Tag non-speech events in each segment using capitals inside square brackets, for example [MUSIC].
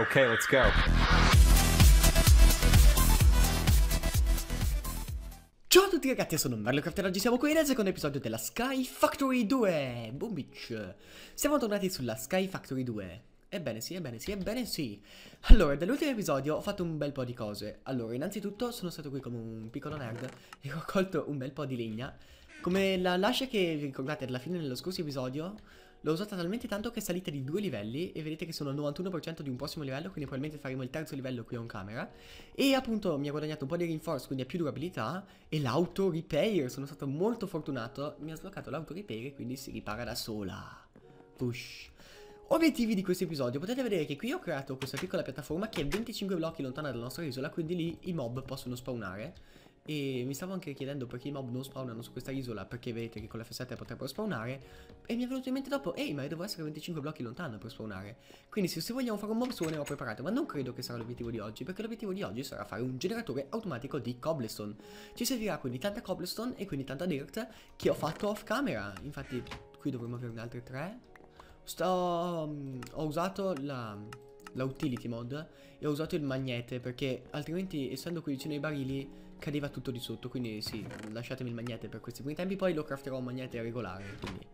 Okay, let's go. Ciao a tutti ragazzi, sono Mario Crafter oggi siamo qui nel secondo episodio della Sky Factory 2 Boom bitch Siamo tornati sulla Sky Factory 2 Ebbene sì, ebbene sì, ebbene sì Allora, dall'ultimo episodio ho fatto un bel po' di cose Allora, innanzitutto sono stato qui come un piccolo nerd E [LAUGHS] ho colto un bel po' di legna Come la lascia che vi ricordate alla fine dello scorso episodio L'ho usata talmente tanto che è salita di due livelli e vedete che sono al 91% di un prossimo livello, quindi probabilmente faremo il terzo livello qui on camera. E appunto mi ha guadagnato un po' di reinforce, quindi ha più durabilità, e l'auto repair, sono stato molto fortunato, mi ha sbloccato l'auto repair e quindi si ripara da sola. Push. Obiettivi di questo episodio, potete vedere che qui ho creato questa piccola piattaforma che è 25 blocchi lontana dalla nostra isola, quindi lì i mob possono spawnare e mi stavo anche chiedendo perché i mob non spawnano su questa isola, perché vedete che con l'F7 potrebbero spawnare. E mi è venuto in mente dopo, ehi ma io devo essere 25 blocchi lontano per spawnare. Quindi se, se vogliamo fare un mob su ne ho preparato, ma non credo che sarà l'obiettivo di oggi, perché l'obiettivo di oggi sarà fare un generatore automatico di cobblestone. Ci servirà quindi tanta cobblestone e quindi tanta dirt che ho fatto off camera. Infatti qui dovremmo averne altre tre. Sto... Mm, ho usato la la utility mod e ho usato il magnete perché altrimenti essendo qui vicino ai barili cadeva tutto di sotto, quindi sì, lasciatemi il magnete per questi primi tempi, poi lo crafterò un magnete regolare, quindi...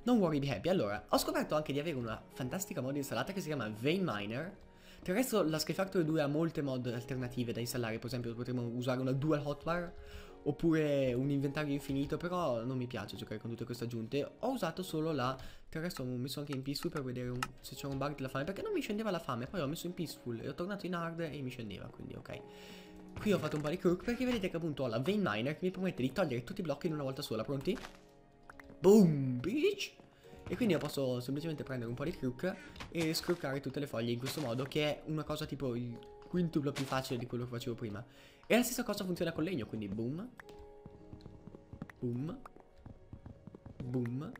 Non worry be happy. Allora, ho scoperto anche di avere una fantastica mod installata che si chiama Vein Miner. Tra il resto la Sky Factory 2 ha molte mod alternative da installare, per esempio potremmo usare una dual hotbar oppure un inventario infinito, però non mi piace giocare con tutte queste aggiunte. Ho usato solo la... Tra il resto ho messo anche in peaceful per vedere un... se c'era un bug della fame, perché non mi scendeva la fame, poi ho messo in peaceful e ho tornato in hard e mi scendeva, quindi ok. Qui ho fatto un po' di crook perché vedete che appunto ho la vein miner che mi permette di togliere tutti i blocchi in una volta sola, pronti? Boom, bitch! E quindi io posso semplicemente prendere un po' di crook e scroccare tutte le foglie in questo modo che è una cosa tipo il quintuplo più facile di quello che facevo prima. E la stessa cosa funziona con legno, quindi boom, boom, boom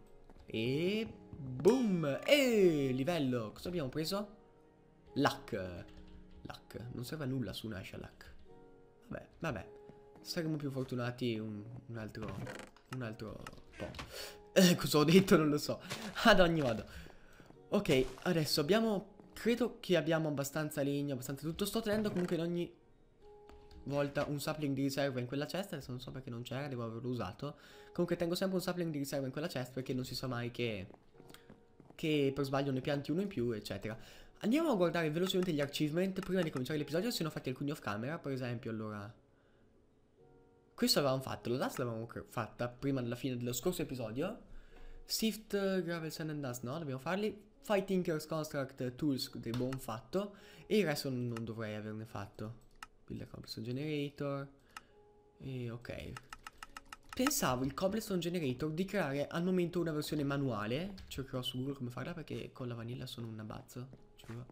e boom! E livello, cosa abbiamo preso? Luck. Luck, non serve a nulla su un Asha Luck. Vabbè, vabbè. Saremo più fortunati un, un altro... Un altro po'. Eh, cosa ho detto? Non lo so. Ad ogni modo. Ok, adesso abbiamo... Credo che abbiamo abbastanza legno, abbastanza tutto. Sto tenendo comunque in ogni volta un sapling di riserva in quella cesta Adesso non so perché non c'era, devo averlo usato Comunque tengo sempre un sapling di riserva in quella cesta Perché non si sa mai che... Che per sbaglio ne pianti uno in più, eccetera Andiamo a guardare velocemente gli achievement prima di cominciare l'episodio, se ne ho fatti alcuni off camera, per esempio, allora... Questo l'avevamo fatto, la last l'avevamo fatta prima della fine dello scorso episodio. Sift, Gravel, Sand and Dust, no, dobbiamo farli. Fightingers, Construct, Tools, del buon fatto. E il resto non dovrei averne fatto. Builder Cobblestone Generator. E ok. Pensavo il Cobblestone Generator di creare al momento una versione manuale. Cercherò su Google come farla perché con la vanilla sono un abbazzo scusa.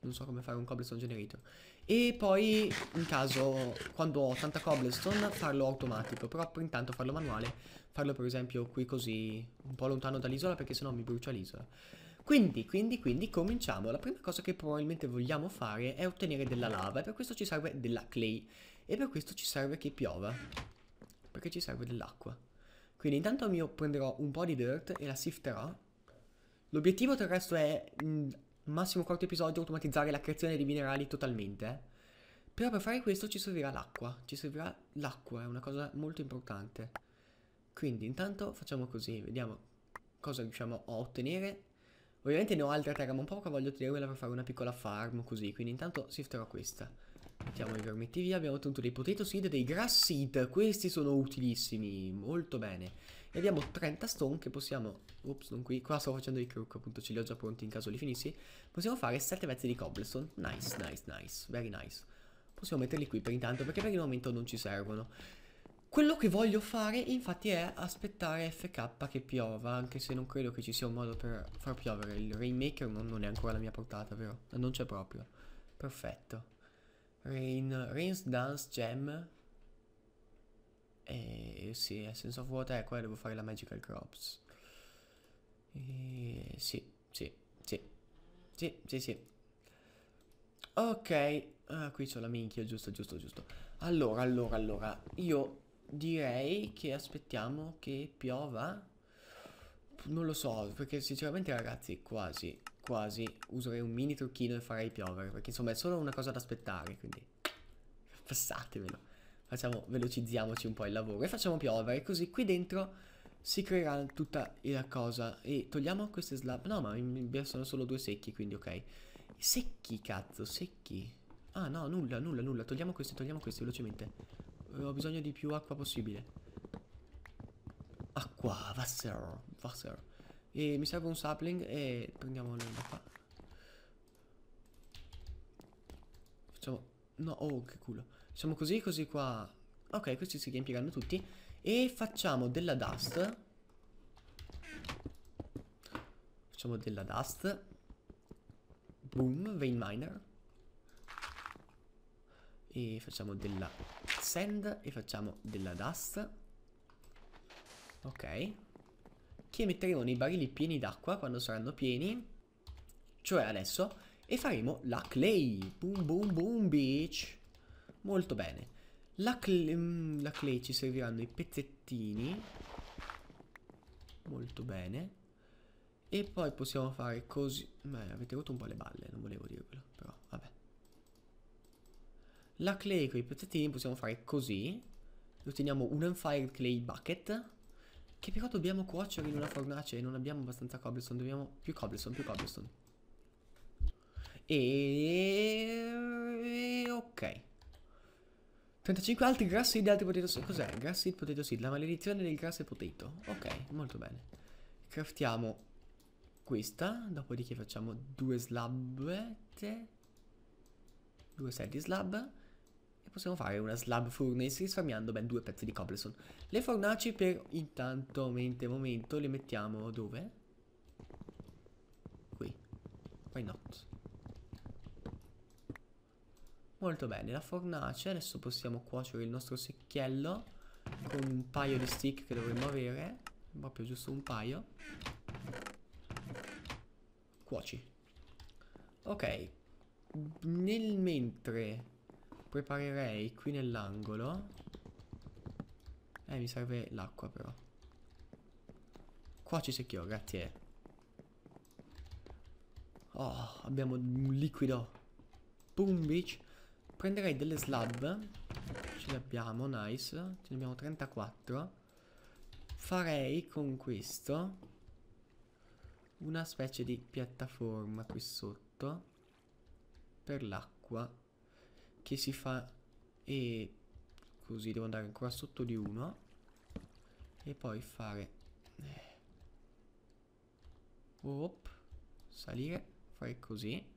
Non so come fare un cobblestone generator. E poi, in caso, quando ho 80 cobblestone, farlo automatico. Però per intanto farlo manuale. Farlo per esempio qui così, un po' lontano dall'isola, perché sennò mi brucia l'isola. Quindi, quindi, quindi, cominciamo. La prima cosa che probabilmente vogliamo fare è ottenere della lava. E per questo ci serve della clay. E per questo ci serve che piova. Perché ci serve dell'acqua. Quindi intanto io prenderò un po' di dirt e la sifterò. L'obiettivo del resto è mh, massimo quarto episodio automatizzare la creazione di minerali totalmente. Eh. Però per fare questo ci servirà l'acqua, ci servirà l'acqua, è una cosa molto importante. Quindi intanto facciamo così, vediamo cosa riusciamo a ottenere. Ovviamente ne ho altra terra, ma un po' che voglio tenermela per fare una piccola farm così, quindi intanto sifterò questa. Mettiamo i vermetti via, abbiamo ottenuto dei potato seed e dei grass seed, questi sono utilissimi, molto bene. E abbiamo 30 stone che possiamo... Ops, non qui. Qua sto facendo i crook, appunto ce li ho già pronti in caso li finissi. Possiamo fare 7 pezzi di cobblestone. Nice, nice, nice. Very nice. Possiamo metterli qui per intanto, perché per il momento non ci servono. Quello che voglio fare, infatti, è aspettare FK che piova, anche se non credo che ci sia un modo per far piovere. Il Rainmaker non, non è ancora la mia portata, vero? Non c'è proprio. Perfetto. Rain, Rain's Dance Gem sì, sì, Essence of Water, devo fare la Magical Crops. E... Sì, sì, sì, sì, sì, sì. Ok, ah, qui c'ho la minchia, giusto, giusto, giusto. Allora, allora, allora, io direi che aspettiamo che piova. Non lo so, perché sinceramente ragazzi, quasi, quasi userei un mini trucchino e farei piovere, perché insomma è solo una cosa da aspettare, quindi [LAUGHS] passatemelo facciamo, velocizziamoci un po' il lavoro e facciamo piovere, così qui dentro si creerà tutta la cosa e togliamo queste slab, no ma mi sono solo due secchi quindi ok, secchi cazzo, secchi, ah no nulla, nulla, nulla, togliamo questi, togliamo questi velocemente, eh, ho bisogno di più acqua possibile, acqua, Wasser, Wasser. E mi serve un sapling e prendiamo l'uno qua. Facciamo No, oh, che culo. Facciamo così, così qua. Ok, questi si riempiranno tutti. E facciamo della dust. Facciamo della dust. Boom, vein miner. E facciamo della sand e facciamo della dust. Ok. Che metteremo nei barili pieni d'acqua quando saranno pieni. Cioè adesso e faremo la clay. Boom boom boom bitch. Molto bene. La, cl mm, la clay ci serviranno i pezzettini. Molto bene. E poi possiamo fare così. Beh, avete avuto un po' le balle, non volevo dirvelo, però vabbè. La clay con i pezzettini possiamo fare così. E otteniamo un unfired clay bucket. Che però dobbiamo cuocere in una fornace e non abbiamo abbastanza cobblestone. Dobbiamo più cobblestone, più cobblestone. E... Ok. 35 altri grassi seed, altri potato seed. Cos'è? Grass seed, potato seed. La maledizione del grass e potato. Ok, molto bene. Craftiamo questa. Dopodiché facciamo due slab. Due set di slab. E possiamo fare una slab furnace risparmiando ben due pezzi di cobblestone. Le fornaci per intanto, mente, momento, le mettiamo dove? Qui. Why not? Molto bene, la fornace, adesso possiamo cuocere il nostro secchiello con un paio di stick che dovremmo avere, proprio giusto un paio. Cuoci. Ok, nel mentre preparerei qui nell'angolo, eh mi serve l'acqua però. Cuoci secchio, grazie. Oh, abbiamo un liquido. Boom, bitch. Prenderei delle slab. Ce le abbiamo, nice. Ce ne abbiamo 34. Farei con questo una specie di piattaforma qui sotto per l'acqua che si fa e così devo andare ancora sotto di uno e poi fare eh, Op, salire, fare così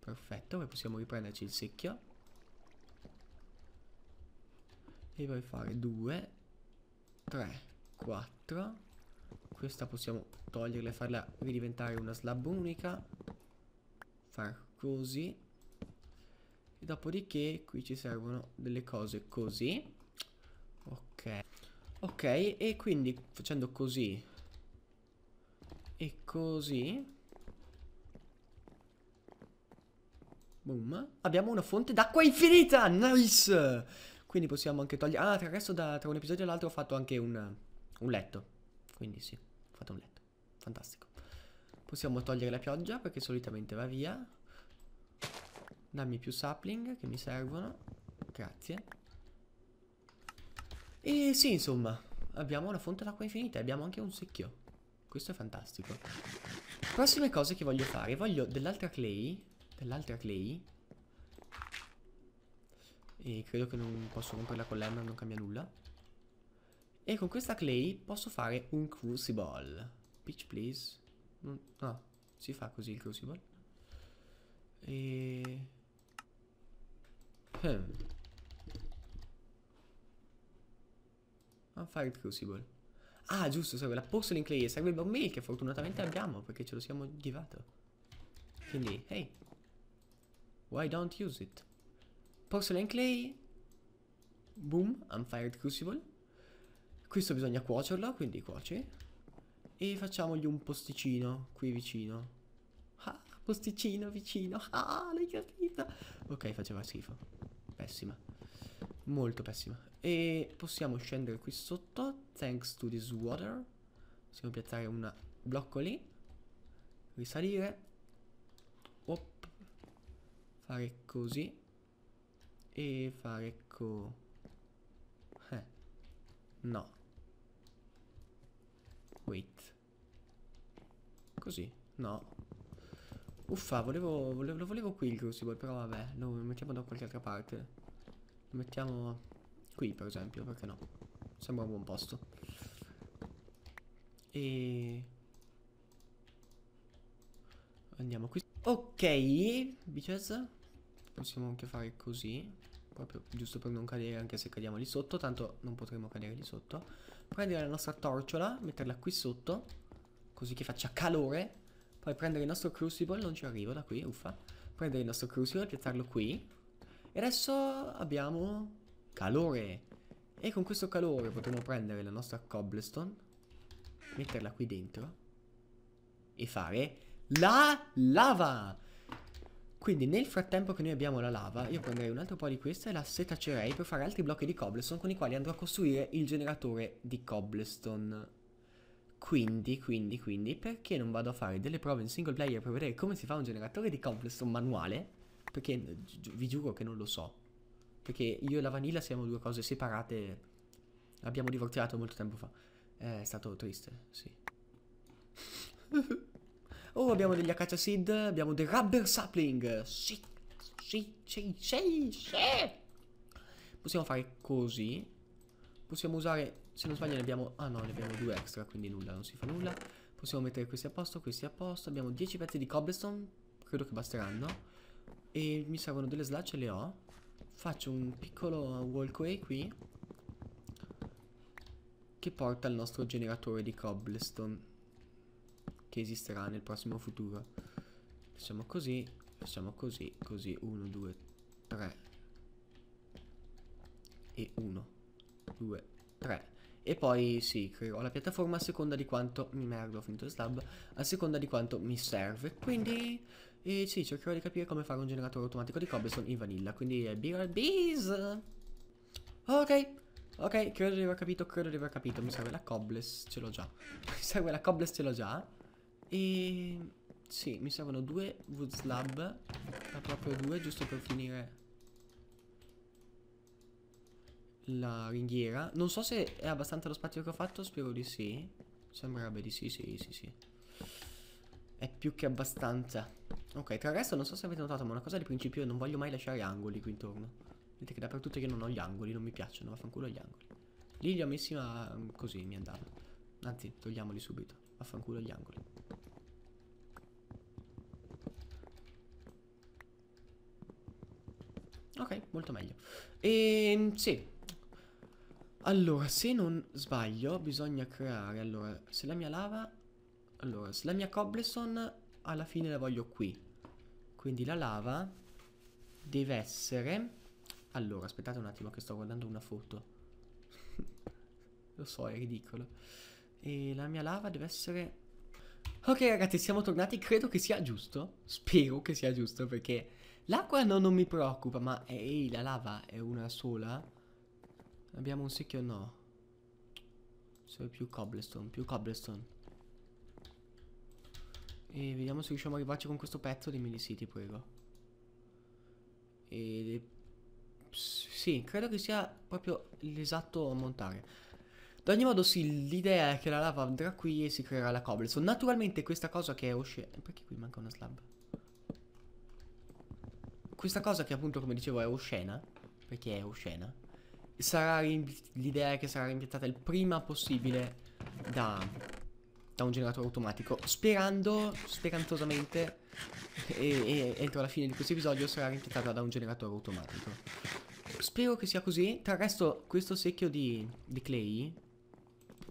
Perfetto, poi possiamo riprenderci il secchio. E poi fare 2, 3, 4. Questa possiamo toglierla e farla ridiventare una slab unica. Far così. E dopodiché qui ci servono delle cose così. Ok. Ok, e quindi facendo così e così Boom. Abbiamo una fonte d'acqua infinita. Nice. Quindi possiamo anche togliere... Ah, tra il resto da, tra un episodio e l'altro ho fatto anche un, un letto. Quindi sì, ho fatto un letto. Fantastico. Possiamo togliere la pioggia perché solitamente va via. Dammi più sapling che mi servono. Grazie. E sì, insomma, abbiamo una fonte d'acqua infinita e abbiamo anche un secchio. Questo è fantastico. Prossime cose che voglio fare. Voglio dell'altra clay dell'altra clay. E credo che non posso romperla con l'emma non cambia nulla. E con questa clay posso fare un crucible. Pitch please. Mm, no, si fa così il crucible. E... Hmm. Fare il crucible. Ah, giusto, serve la porcelain clay e serve il bomb mail che fortunatamente abbiamo perché ce lo siamo divato. Quindi, hey, Why don't use it? Porcelain clay. Boom, unfired crucible. Questo bisogna cuocerlo, quindi cuoci. E facciamogli un posticino qui vicino. Ah, posticino vicino. Ah, l'hai capito. Ok, faceva schifo. Pessima. Molto pessima. E possiamo scendere qui sotto. Thanks to this water. Possiamo piazzare un blocco lì. Risalire fare così e fare co... Eh. No. Wait. Così. No. Uffa, volevo, volevo, lo volevo qui il crucible, però vabbè, lo mettiamo da qualche altra parte. Lo mettiamo qui, per esempio, perché no? Sembra un buon posto. E... Andiamo qui. Ok, bitches. Possiamo anche fare così Proprio giusto per non cadere anche se cadiamo lì sotto Tanto non potremo cadere lì sotto Prendere la nostra torciola Metterla qui sotto Così che faccia calore Poi prendere il nostro crucible Non ci arrivo da qui, uffa Prendere il nostro crucible Piazzarlo qui E adesso abbiamo calore E con questo calore potremo prendere la nostra cobblestone Metterla qui dentro E fare la lava quindi nel frattempo che noi abbiamo la lava Io prenderei un altro po' di questa e la setacerei per fare altri blocchi di cobblestone Con i quali andrò a costruire il generatore di cobblestone Quindi, quindi, quindi Perché non vado a fare delle prove in single player per vedere come si fa un generatore di cobblestone manuale? Perché eh, vi giuro che non lo so Perché io e la vanilla siamo due cose separate Abbiamo divorziato molto tempo fa eh, È stato triste, sì [LAUGHS] Oh, abbiamo degli acacia seed, abbiamo dei rubber sapling. Sì, sì, sì, sì, sì. Possiamo fare così. Possiamo usare, se non sbaglio ne abbiamo... Ah no, ne abbiamo due extra, quindi nulla, non si fa nulla. Possiamo mettere questi a posto, questi a posto. Abbiamo 10 pezzi di cobblestone, credo che basteranno. E mi servono delle slacce, le ho. Faccio un piccolo walkway qui. Che porta al nostro generatore di cobblestone che esisterà nel prossimo futuro. Facciamo così, facciamo così, così, 1, 2, 3 e 1, 2, 3. E poi sì, creerò la piattaforma a seconda di quanto mi merda, ho finito il slab, a seconda di quanto mi serve. Quindi e sì, cercherò di capire come fare un generatore automatico di cobblestone in vanilla. Quindi è BRBs. Ok, ok, credo di aver capito, credo di aver capito. Mi serve la cobbles, ce l'ho già. [LAUGHS] Mi serve la cobbles, ce l'ho già. E... Sì, mi servono due wood slab. Ma proprio due, giusto per finire la ringhiera. Non so se è abbastanza lo spazio che ho fatto, spero di sì. Sembrerebbe di sì, sì, sì, sì. È più che abbastanza. Ok, tra il resto non so se avete notato, ma una cosa di principio, non voglio mai lasciare angoli qui intorno. Vedete che dappertutto io non ho gli angoli, non mi piacciono, vaffanculo gli angoli. Lì li ho messi ma mm, così mi andava. Anzi, togliamoli subito, vaffanculo gli angoli. Ok, molto meglio. E ehm, sì. Allora, se non sbaglio, bisogna creare... Allora, se la mia lava... Allora, se la mia cobblestone alla fine la voglio qui. Quindi la lava deve essere... Allora, aspettate un attimo che sto guardando una foto. [LAUGHS] Lo so, è ridicolo. E la mia lava deve essere... Ok ragazzi, siamo tornati, credo che sia giusto. Spero che sia giusto perché L'acqua no, non mi preoccupa, ma ehi, la lava è una sola? Abbiamo un secchio no. Solo più cobblestone, più cobblestone. E vediamo se riusciamo a arrivarci con questo pezzo di Milisiti, prego. E... Sì, credo che sia proprio l'esatto a montare. Ad ogni modo sì, l'idea è che la lava andrà qui e si creerà la cobblestone. Naturalmente questa cosa che è uscita... Perché qui manca una slab? questa cosa che appunto come dicevo è oscena, perché è oscena, l'idea è che sarà rimpiattata il prima possibile da, da un generatore automatico, sperando, sperantosamente e, e, entro la fine di questo episodio sarà rimpiattata da un generatore automatico. Spero che sia così, tra il resto questo secchio di, di clay,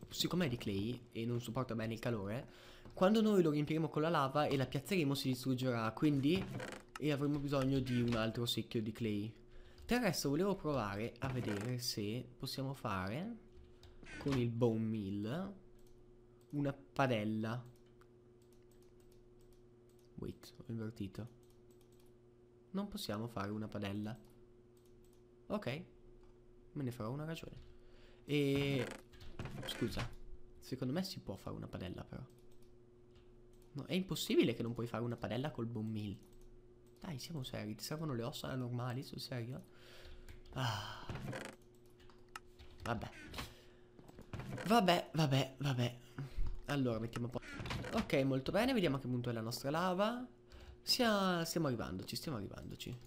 siccome è di clay e non supporta bene il calore, quando noi lo riempiremo con la lava e la piazzeremo si distruggerà, quindi e avremo bisogno di un altro secchio di clay. Del resto volevo provare a vedere se possiamo fare con il bone meal una padella. Wait, ho invertito. Non possiamo fare una padella. Ok, me ne farò una ragione. E... Scusa, secondo me si può fare una padella però. No, è impossibile che non puoi fare una padella col bone meal. Dai, siamo seri. Ti servono le ossa normali, sul serio? Ah. Vabbè. Vabbè, vabbè, vabbè. Allora, mettiamo un po'... Ok, molto bene. Vediamo a che punto è la nostra lava. Sia... Stiamo arrivandoci, stiamo arrivandoci.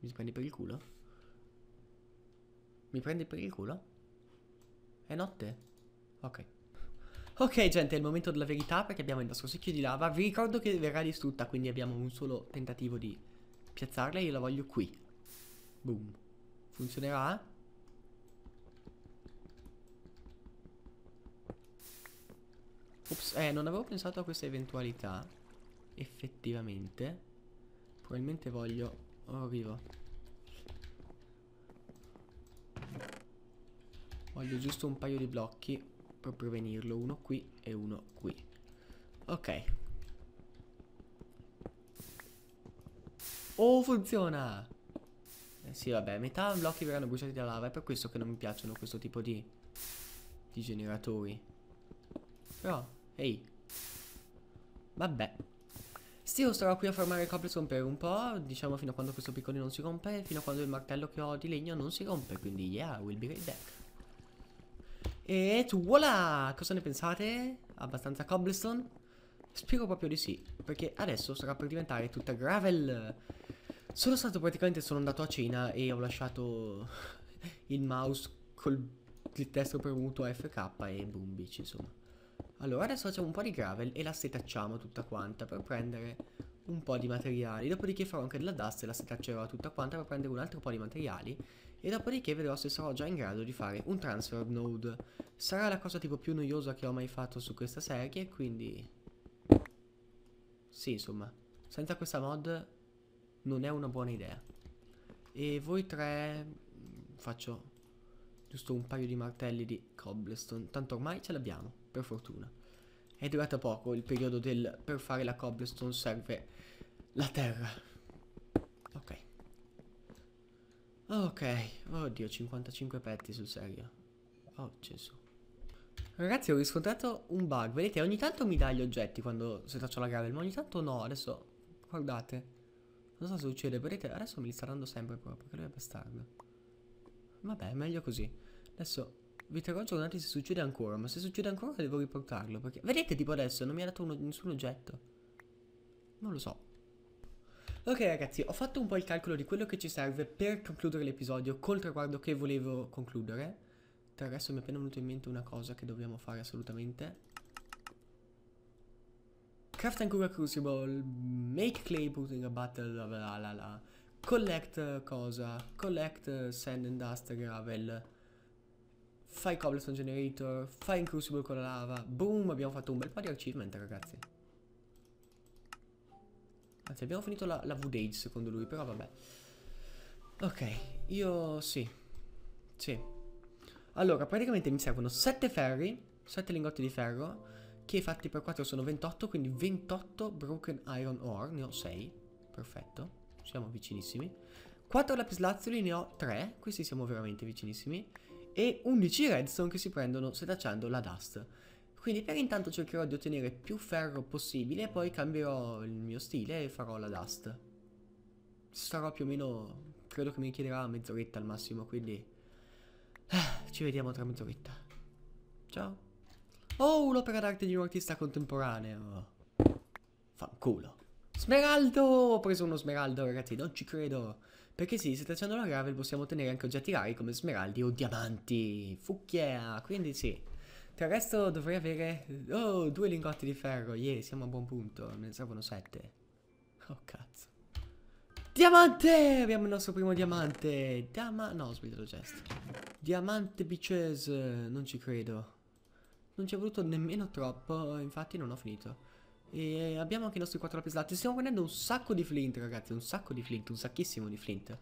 Mi prendi per il culo? Mi prendi per il culo? È notte? Ok. Ok gente è il momento della verità perché abbiamo il nostro secchio di lava Vi ricordo che verrà distrutta quindi abbiamo un solo tentativo di piazzarla Io la voglio qui Boom Funzionerà? Ops, eh non avevo pensato a questa eventualità Effettivamente Probabilmente voglio Oh arrivo Voglio giusto un paio di blocchi per prevenirlo. Uno qui e uno qui. Ok. Oh, funziona! Eh, sì, vabbè, metà blocchi verranno bruciati da lava. È per questo che non mi piacciono questo tipo di... di generatori. Però, ehi. Hey. Vabbè. Still starò qui a formare il cobblestone per un po', diciamo fino a quando questo piccone non si rompe, fino a quando il martello che ho di legno non si rompe, quindi yeah, we'll be right back. E tu, voilà! Cosa ne pensate? Abbastanza cobblestone? Spero proprio di sì, perché adesso sarà per diventare tutta gravel. Sono stato praticamente, sono andato a cena e ho lasciato [LAUGHS] il mouse col il testo premuto FK e boombici, insomma. Allora, adesso facciamo un po' di gravel e la setacciamo tutta quanta per prendere un po' di materiali, dopodiché farò anche della dust e la setaccerò tutta quanta per prendere un altro po' di materiali e dopodiché vedrò se sarò già in grado di fare un transfer node. Sarà la cosa tipo più noiosa che ho mai fatto su questa serie, quindi... Sì, insomma, senza questa mod non è una buona idea. E voi tre mm, faccio giusto un paio di martelli di cobblestone, tanto ormai ce l'abbiamo, per fortuna. È durata poco il periodo del per fare la cobblestone serve la terra. Ok. Ok. Oddio, 55 petti sul serio. Oh, Gesù. Ragazzi, ho riscontrato un bug. Vedete, ogni tanto mi dà gli oggetti quando se faccio la gravel, ma ogni tanto no. Adesso, guardate. Non so se succede, vedete, adesso mi li sta dando sempre proprio, perché lui è bastardo. Vabbè, meglio così. Adesso vi terrò aggiornati se succede ancora, ma se succede ancora devo riportarlo, perché... Vedete, tipo adesso, non mi ha dato uno, nessun oggetto. Non lo so. Ok ragazzi, ho fatto un po' il calcolo di quello che ci serve per concludere l'episodio col traguardo che volevo concludere. Tra adesso mi è appena venuto in mente una cosa che dobbiamo fare assolutamente. Craft Ancora Crucible, Make Clay Putting a Battle, la la la Collect eh, cosa? Collect eh, Sand and Dust Gravel. Fai Cobblestone Generator, fai Incrucible con la lava. Boom, abbiamo fatto un bel po' di achievement ragazzi. Anzi, abbiamo finito la, la V-Dage secondo lui, però vabbè. Ok, io sì. Sì. Allora, praticamente mi servono 7 ferri, 7 lingotti di ferro, che fatti per 4 sono 28, quindi 28 broken iron ore, ne ho 6. Perfetto, siamo vicinissimi. 4 lapislazzuli, ne ho 3, questi siamo veramente vicinissimi. E 11 redstone che si prendono setacciando la dust. Quindi per intanto cercherò di ottenere più ferro possibile e poi cambierò il mio stile e farò la dust. Sarò più o meno... credo che mi chiederà mezz'oretta al massimo, quindi... Ah, ci vediamo tra mezz'oretta. Ciao. Oh, l'opera d'arte di un artista contemporaneo. Fanculo. Smeraldo! Ho preso uno smeraldo, ragazzi, non ci credo. Perché sì, se tracciando la gravel possiamo ottenere anche oggetti rari come smeraldi o diamanti. Fucchia! Quindi sì. Per cioè, il resto dovrei avere... Oh, due lingotti di ferro. Yeah, siamo a buon punto. Ne servono sette. Oh, cazzo. Diamante! Abbiamo il nostro primo diamante. Diama... No, ho sbagliato il gesto. Diamante bitches. Non ci credo. Non ci è voluto nemmeno troppo. Infatti non ho finito. E abbiamo anche i nostri quattro lapislati. Stiamo prendendo un sacco di flint, ragazzi. Un sacco di flint. Un sacchissimo di flint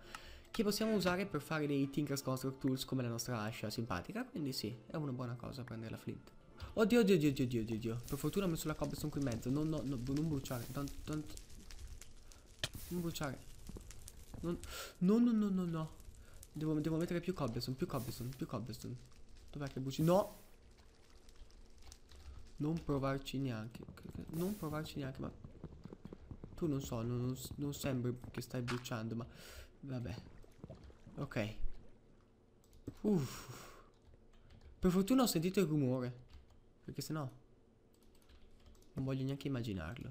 che possiamo usare per fare dei Tinker's Construct Tools come la nostra ascia simpatica, quindi sì, è una buona cosa prendere la flint. Oddio, oddio, oddio, oddio, oddio, oddio. Per fortuna ho messo la cobblestone qui in mezzo. No, no, no, non bruciare. Don't, don't. Non bruciare. Non, no, no, no, no, no. Devo, devo mettere più cobblestone, più cobblestone, più cobblestone. Dov'è che bruci, No! Non provarci neanche. Non provarci neanche, ma... Tu non so, non, non sembri che stai bruciando, ma... Vabbè, Ok. Uff. Per fortuna ho sentito il rumore. Perché sennò... Non voglio neanche immaginarlo.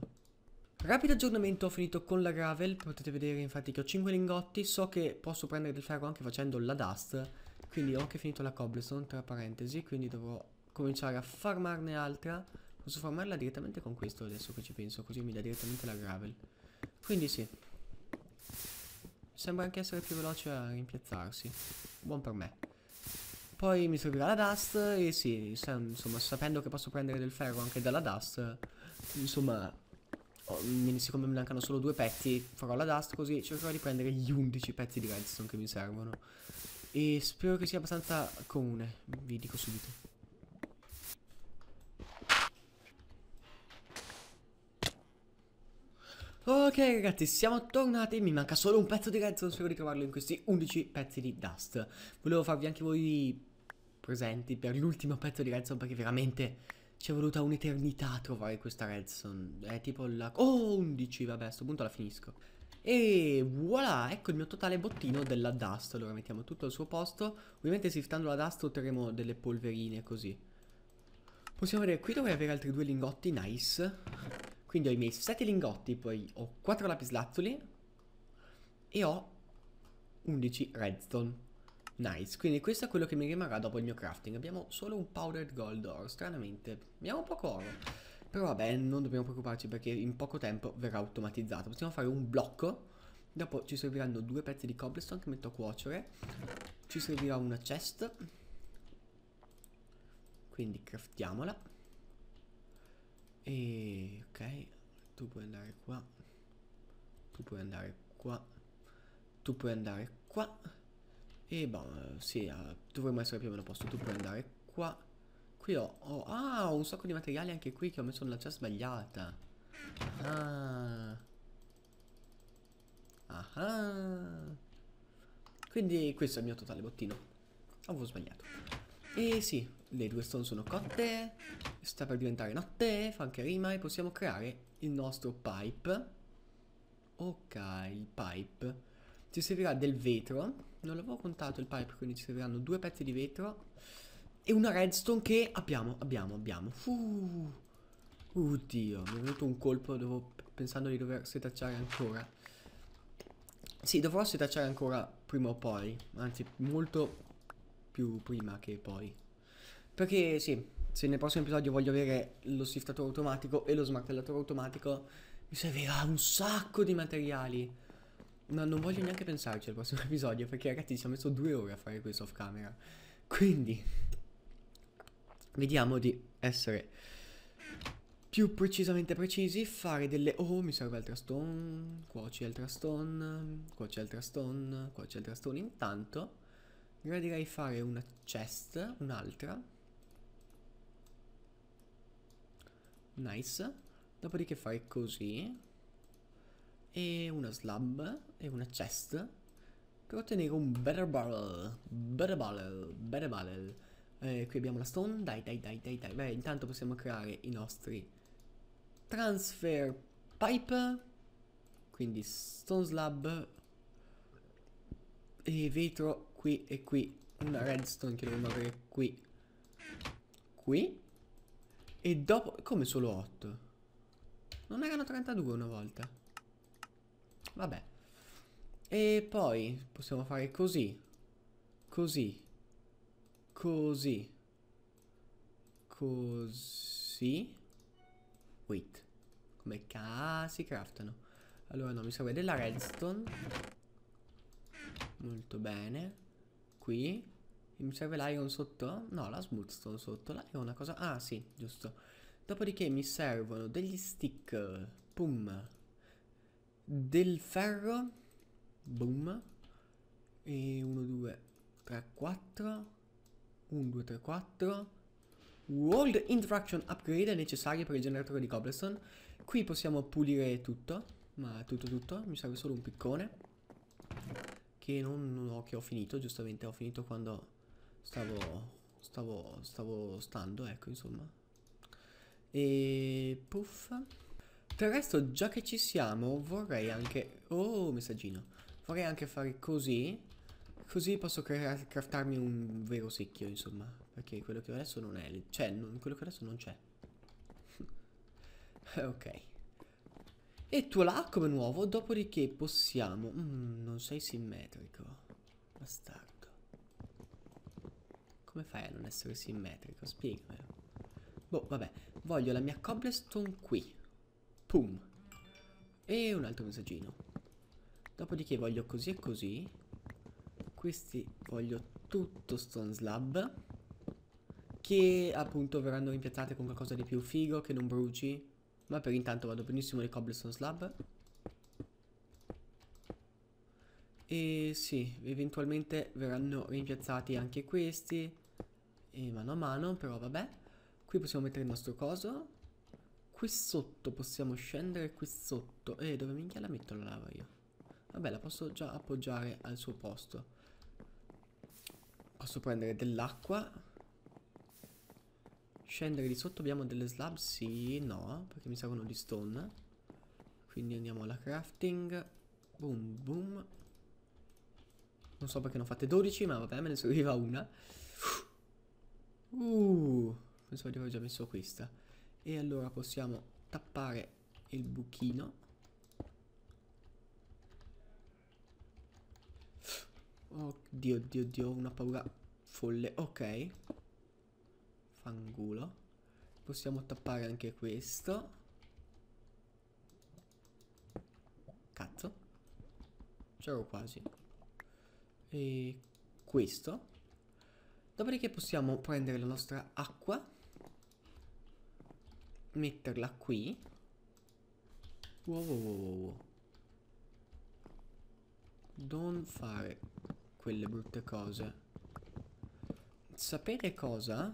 Rapido aggiornamento, ho finito con la gravel. Potete vedere infatti che ho 5 lingotti. So che posso prendere del ferro anche facendo la dust. Quindi ho anche finito la cobblestone, tra parentesi. Quindi dovrò cominciare a farmarne altra. Posso farmarla direttamente con questo adesso che ci penso. Così mi dà direttamente la gravel. Quindi sì. Sembra anche essere più veloce a rimpiazzarsi. Buon per me. Poi mi servirà la Dust e sì, insomma, sapendo che posso prendere del ferro anche dalla Dust, insomma, siccome mi mancano solo due pezzi, farò la Dust così cercherò di prendere gli 11 pezzi di redstone che mi servono. E spero che sia abbastanza comune, vi dico subito. Ok ragazzi siamo tornati, mi manca solo un pezzo di Redstone, spero di trovarlo in questi 11 pezzi di Dust Volevo farvi anche voi presenti per l'ultimo pezzo di Redstone perché veramente ci è voluta un'eternità a trovare questa Redstone È tipo la... oh 11 vabbè a questo punto la finisco E voilà ecco il mio totale bottino della Dust, allora mettiamo tutto al suo posto Ovviamente siftando la Dust otterremo delle polverine così Possiamo vedere qui dovrei avere altri due lingotti, nice quindi ho i miei 7 lingotti, poi ho 4 lapislazzuli e ho 11 redstone. Nice, quindi questo è quello che mi rimarrà dopo il mio crafting. Abbiamo solo un powdered gold oro, stranamente. Abbiamo poco oro. Però vabbè, non dobbiamo preoccuparci perché in poco tempo verrà automatizzato. Possiamo fare un blocco. Dopo ci serviranno due pezzi di cobblestone che metto a cuocere. Ci servirà una chest. Quindi craftiamola. E ok, tu puoi andare qua, tu puoi andare qua, tu puoi andare qua. E boh, sì, uh, eh, dovremmo essere più o meno a posto. Tu puoi andare qua. Qui ho, ho, ah, ho un sacco di materiali anche qui che ho messo nella cella sbagliata. Ah. Ah. Quindi questo è il mio totale bottino. Avevo sbagliato. E sì, le due stone sono cotte. Sta per diventare notte. Fa anche rima e possiamo creare il nostro pipe. Ok, il pipe. Ci servirà del vetro. Non l'avevo contato il pipe, quindi ci serviranno due pezzi di vetro. E una redstone che abbiamo, abbiamo, abbiamo. Uh, oddio, mi è venuto un colpo dovevo, pensando di dover setacciare ancora. Sì, dovrò setacciare ancora prima o poi. Anzi, molto più prima che poi. Perché sì, se nel prossimo episodio voglio avere lo siftatore automatico e lo smartellatore automatico, mi servirà un sacco di materiali. No, non voglio neanche pensarci al prossimo [LAUGHS] episodio, perché ragazzi ci ho messo due ore a fare questo off camera. Quindi, vediamo di essere più precisamente precisi, fare delle... Oh, mi serve altra stone, cuoci altra stone, cuoci altra stone, cuoci altra stone. Intanto, io direi fare una chest, un'altra, nice dopodiché fai così e una slab e una chest per ottenere un better barrel better barrel better barrel eh, qui abbiamo la stone dai dai dai dai dai beh intanto possiamo creare i nostri transfer pipe quindi stone slab e vetro qui e qui una redstone che dobbiamo avere qui qui e dopo... Come solo 8? Non erano 32 una volta. Vabbè. E poi possiamo fare così. Così. Così. Così. Wait. Come cazzo si craftano? Allora no, mi serve della redstone. Molto bene. Qui. Mi serve l'iron sotto? No, la smoothstone sotto. L'iron è una cosa... Ah, sì, giusto. Dopodiché mi servono degli stick. Boom. Del ferro. Boom. E 1, 2, 3, 4. 1, 2, 3, 4. World Interaction Upgrade necessario per il generatore di cobblestone. Qui possiamo pulire tutto. Ma tutto tutto. Mi serve solo un piccone. Che non ho, che ho finito. Giustamente ho finito quando stavo stavo stavo stando ecco insomma e puff del resto già che ci siamo vorrei anche oh messaggino vorrei anche fare così Così posso craftarmi un vero secchio, insomma. Perché quello che ho adesso non è... Cioè, non, quello che adesso non c'è. [LAUGHS] ok. E tu là come nuovo, dopodiché possiamo... Mm, non sei simmetrico. Bastardo. Come fai a non essere simmetrico? Spiegami. Boh, vabbè. Voglio la mia cobblestone qui. Pum. E un altro messaggino. Dopodiché voglio così e così. Questi voglio tutto stone slab. Che appunto verranno rimpiazzate con qualcosa di più figo che non bruci. Ma per intanto vado benissimo le cobblestone slab. E sì, eventualmente verranno rimpiazzati anche questi e mano a mano, però vabbè. Qui possiamo mettere il nostro coso. Qui sotto possiamo scendere, qui sotto. E dove minchia la metto la lava io? Vabbè, la posso già appoggiare al suo posto. Posso prendere dell'acqua. Scendere di sotto abbiamo delle slab? Sì, no, perché mi servono di stone. Quindi andiamo alla crafting. Boom, boom. Non so perché non fate 12, ma vabbè, me ne serviva una. Uh, pensavo di aver già messo questa. E allora possiamo tappare il buchino. Oddio, oddio, oddio, una paura folle. Ok. Fangulo. Possiamo tappare anche questo. Cazzo. C'ero quasi. E questo. Dopodiché possiamo prendere la nostra acqua, metterla qui. Wow, wow, wow, wow. Non fare quelle brutte cose. Sapere cosa?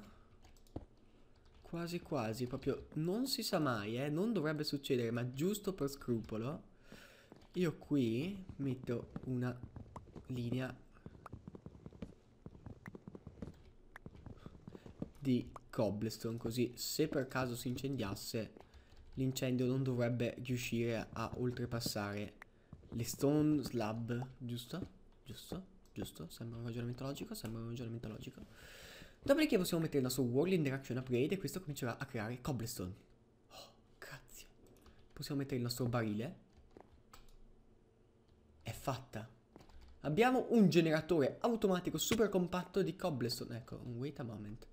Quasi quasi, proprio non si sa mai, eh, non dovrebbe succedere, ma giusto per scrupolo. Io qui metto una linea di cobblestone così se per caso si incendiasse l'incendio non dovrebbe riuscire a oltrepassare le stone slab, giusto? Giusto? Giusto? Sembra un ragionamento logico, sembra un ragionamento logico. Dopodiché possiamo mettere il nostro World Interaction Upgrade e questo comincerà a creare cobblestone. Oh, grazie. Possiamo mettere il nostro barile. È fatta. Abbiamo un generatore automatico super compatto di cobblestone. Ecco, wait a moment.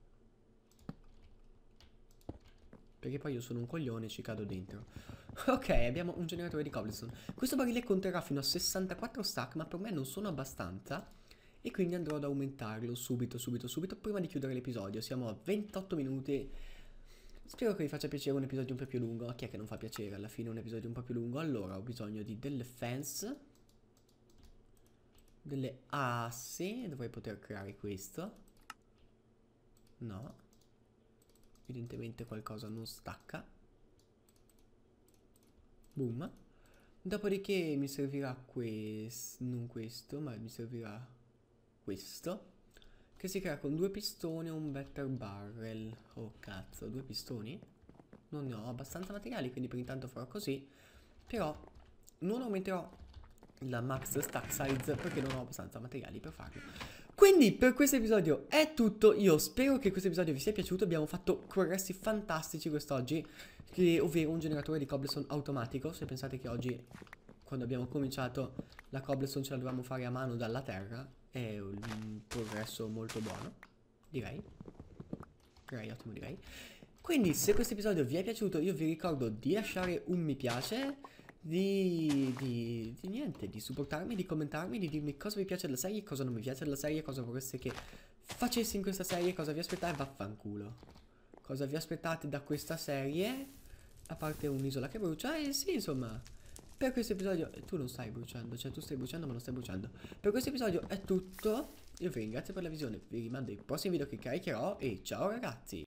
Perché poi io sono un coglione e ci cado dentro [LAUGHS] Ok abbiamo un generatore di cobblestone Questo barile conterrà fino a 64 stack Ma per me non sono abbastanza E quindi andrò ad aumentarlo subito subito subito Prima di chiudere l'episodio Siamo a 28 minuti Spero che vi faccia piacere un episodio un po' più lungo A chi è che non fa piacere alla fine un episodio un po' più lungo Allora ho bisogno di delle fence Delle assi Dovrei poter creare questo No evidentemente qualcosa non stacca boom dopodiché mi servirà questo non questo ma mi servirà questo che si crea con due pistoni e un better barrel oh cazzo due pistoni non ne ho abbastanza materiali quindi per intanto farò così però non aumenterò la max stack size perché non ho abbastanza materiali per farlo quindi per questo episodio è tutto, io spero che questo episodio vi sia piaciuto, abbiamo fatto progressi fantastici quest'oggi, che, ovvero un generatore di cobblestone automatico, se pensate che oggi quando abbiamo cominciato la cobblestone ce la dovevamo fare a mano dalla terra, è un progresso molto buono, direi, direi ottimo direi. Quindi se questo episodio vi è piaciuto io vi ricordo di lasciare un mi piace, di, di, di, niente, di supportarmi, di commentarmi, di dirmi cosa vi piace della serie, cosa non mi piace della serie, cosa vorreste che facessi in questa serie, cosa vi aspettate, vaffanculo. Cosa vi aspettate da questa serie, a parte un'isola che brucia, e eh, sì, insomma, per questo episodio, eh, tu non stai bruciando, cioè tu stai bruciando ma non stai bruciando. Per questo episodio è tutto, io vi ringrazio per la visione, vi rimando ai prossimi video che caricherò e ciao ragazzi!